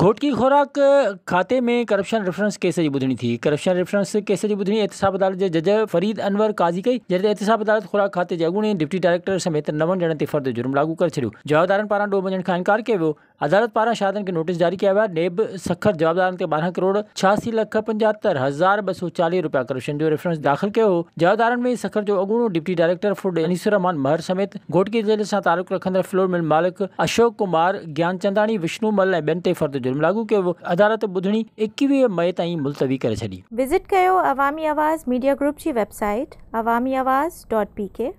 ઘોટકી ખોરાક ખાતે મે કરપ્શન રિફરન્સ કેસે બુધની થી કરપ્શન રિફરન્સ કેસે બુધની આતસાબ અદાલત જે જજ ફરીદ અનવર કાઝી કઈ જે આતસાબ અદાલત ખોરાક ખાતે જે અગણે ડિપ્ટી ડાયરેક્ટર સહિત નવ જનતે ફરદ જરમ લાગુ કર ચડ્યો જવાબદારન પર ડોબજન ખાનકાર કેવો अदालत पारा शासन के नोटिस जारी किया हुआ नेब सखर जवाबदार के बारह करोड़ छियासी लख पंजहत्तर हज़ार ॿ सौ चालीह रुपया करप्शन जो रेफरेंस दाख़िल कयो हो में सखर जो अॻूणो deputy director food Anisurrahman Mahar समेत घोटकी ज़िले से तारुक रखंदड़ फ्लोर मिल मालिक अशोक कुमार ज्ञानचंदाणी विष्णु मल ऐं ॿियनि फ़र्द जुर्म लागू कयो अदालत बुधनी एकवीह मई तीन मुलतवी करे छॾी विज़िट कयो अवामी आवाज़ मीडिया ग्रुप जी website Awami Awaz dot P के